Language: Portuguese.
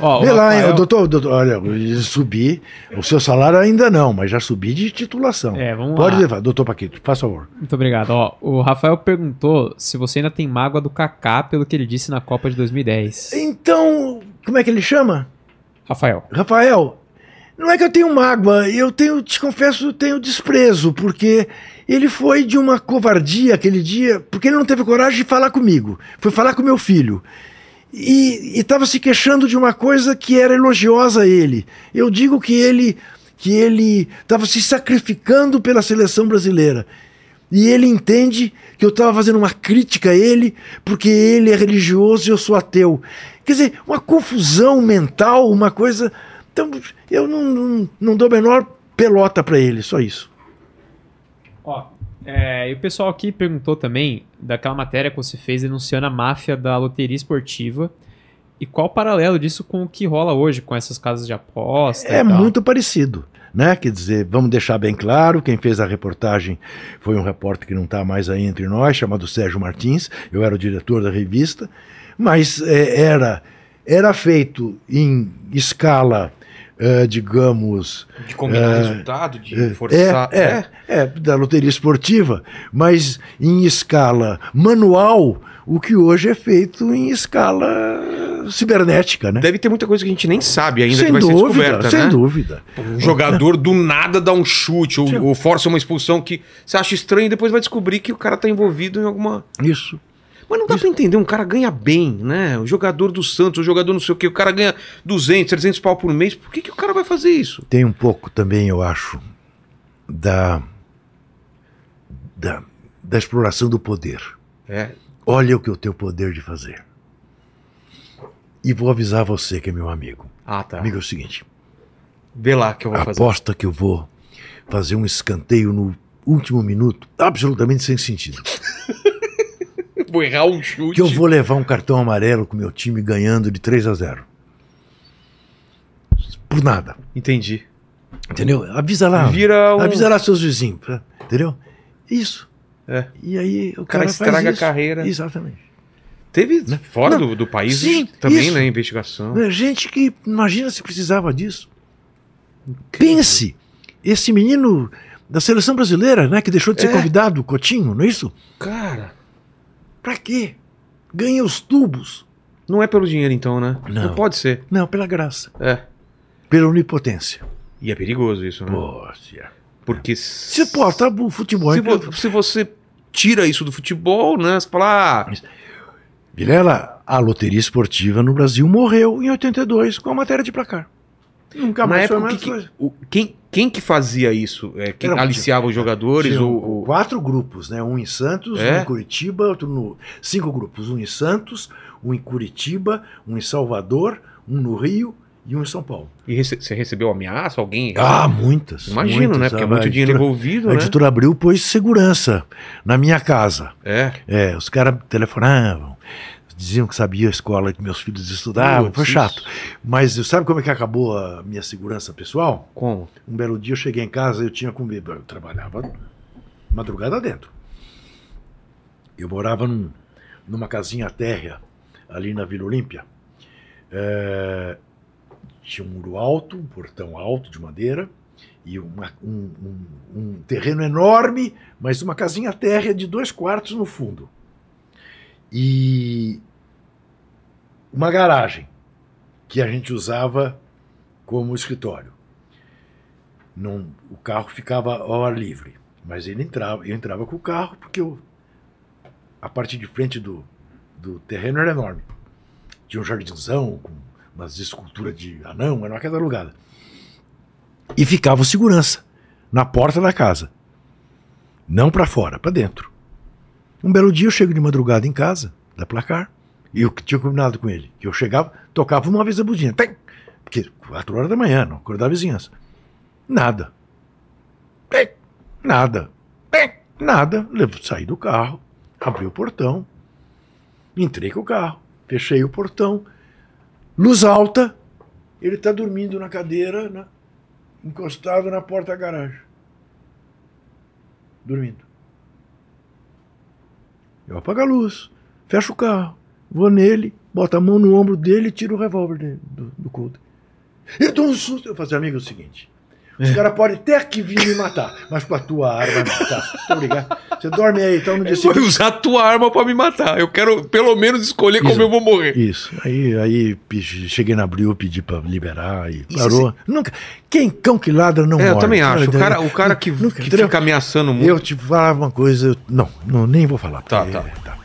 Ó, Vê lá, Rafael... hein, doutor, doutor, olha, subi, o seu salário ainda não, mas já subi de titulação. É, vamos Pode lá. levar, doutor Paquito, faz favor. Muito obrigado. Ó, o Rafael perguntou se você ainda tem mágoa do Kaká pelo que ele disse na Copa de 2010. Então, como é que ele chama? Rafael. Rafael, não é que eu tenho mágoa, eu tenho, te confesso, tenho desprezo, porque ele foi de uma covardia aquele dia, porque ele não teve coragem de falar comigo, foi falar com meu filho e estava se queixando de uma coisa que era elogiosa a ele. Eu digo que ele que ele estava se sacrificando pela seleção brasileira. E ele entende que eu estava fazendo uma crítica a ele, porque ele é religioso e eu sou ateu. Quer dizer, uma confusão mental, uma coisa. Então, eu não, não, não dou a menor pelota para ele, só isso. Ó, é, e o pessoal aqui perguntou também daquela matéria que você fez denunciando a máfia da loteria esportiva. E qual o paralelo disso com o que rola hoje com essas casas de aposta? É muito parecido. Né? Quer dizer, vamos deixar bem claro, quem fez a reportagem foi um repórter que não está mais aí entre nós, chamado Sérgio Martins, eu era o diretor da revista, mas é, era, era feito em escala é, digamos. De combinar é, resultado, de é, forçar. É, é, é, da loteria esportiva, mas em escala manual, o que hoje é feito em escala cibernética, né? Deve ter muita coisa que a gente nem sabe ainda sem que vai dúvida, ser descoberta, sem né? Sem dúvida. Um jogador do nada dá um chute ou, ou força uma expulsão que você acha estranho e depois vai descobrir que o cara está envolvido em alguma. Isso. Mas não dá para entender, um cara ganha bem, né? O jogador do Santos, o jogador não sei o quê, o cara ganha 200, 300 pau por mês, por que, que o cara vai fazer isso? Tem um pouco também, eu acho, da, da, da exploração do poder. É. Olha o que eu tenho poder de fazer. E vou avisar você, que é meu amigo. Ah, tá. Amigo, é o seguinte. Vê lá que eu vou aposta fazer. Aposta que eu vou fazer um escanteio no último minuto, absolutamente sem sentido vou errar um chute. Que eu vou levar um cartão amarelo com meu time ganhando de 3 a 0 Por nada. Entendi. Entendeu? Avisa lá. Vira um... Avisa lá seus vizinhos. Entendeu? Isso. É. E aí o, cara, cara estraga a carreira. Exatamente. Teve né? fora do, do, país sim, também, isso. né? Investigação. Né, gente que imagina se precisava disso. Incrível. Pense, esse menino da seleção brasileira, né? Que deixou de ser é. convidado, Cotinho, não é isso? Cara. Pra quê? Ganha os tubos. Não é pelo dinheiro, então, né? Não. Não pode ser. Não, pela graça. É. Pela onipotência. E é perigoso isso, né? Poxa. Porque. É. Se porta tá bom, futebol. Se, é vo se você tira isso do futebol, né? Você fala. Ah, Vilela, a loteria esportiva no Brasil morreu em 82 com a matéria de placar. Nunca mais Na época, mais que, que, o, quem, quem que fazia isso? É, quem Era, aliciava os jogadores? Tinha, ou, ou... Quatro grupos, né? Um em Santos, é? um em Curitiba, outro no... cinco grupos. Um em Santos, um em Curitiba, um em Salvador, um no Rio e um em São Paulo. E rece você recebeu ameaça? Alguém? Ah, muitas. Imagino, muitas, né? Porque é muito dinheiro envolvido, a né? editora abriu, pôs segurança na minha casa. É? É, os caras telefonavam. Ah, diziam que sabia a escola que meus filhos estudavam, Putz, foi chato. Isso. Mas sabe como é que acabou a minha segurança pessoal? Como? Um belo dia eu cheguei em casa, eu tinha comido, eu trabalhava madrugada dentro. Eu morava num, numa casinha térrea ali na Vila Olímpia. É, tinha um muro alto, um portão alto de madeira e uma, um, um, um terreno enorme, mas uma casinha térrea de dois quartos no fundo e uma garagem que a gente usava como escritório. o carro ficava ao ar livre, mas ele entrava, eu entrava com o carro porque eu, a parte de frente do, do terreno era enorme. Tinha um jardinzão com umas esculturas de anão, era uma casa alugada. E ficava o segurança na porta da casa. Não para fora, para dentro. Um belo dia eu chego de madrugada em casa, da placar, e eu tinha combinado com ele, que eu chegava, tocava uma vez a buzina, tem, porque quatro horas da manhã, não acordava a vizinhança. Nada. Tem, nada. Tem, nada. Saí do carro, abri o portão, entrei com o carro, fechei o portão, luz alta, ele está dormindo na cadeira, né, encostado na porta da garagem. Dormindo. Eu apago a luz, fecho o carro, vou nele, boto a mão no ombro dele e tiro o revólver do, do, então, Eu Ele toma um susto. Eu falei, amigo, é o seguinte: os caras podem até que vir me matar, mas com a tua arma não, tá? obrigado. Você dorme aí, então no dia seguinte. usar a tua arma para me matar. Eu quero pelo menos escolher isso, como eu vou morrer. Isso. Aí, aí cheguei na abril, pedi para liberar e isso, parou. Assim. Nunca. Quem cão que ladra não é, morre. Eu também tá acho. O cara, o cara que, nunca, que fica ameaçando muito. Eu te falava uma coisa, eu... não, não, nem vou falar. Tá, tá. tá.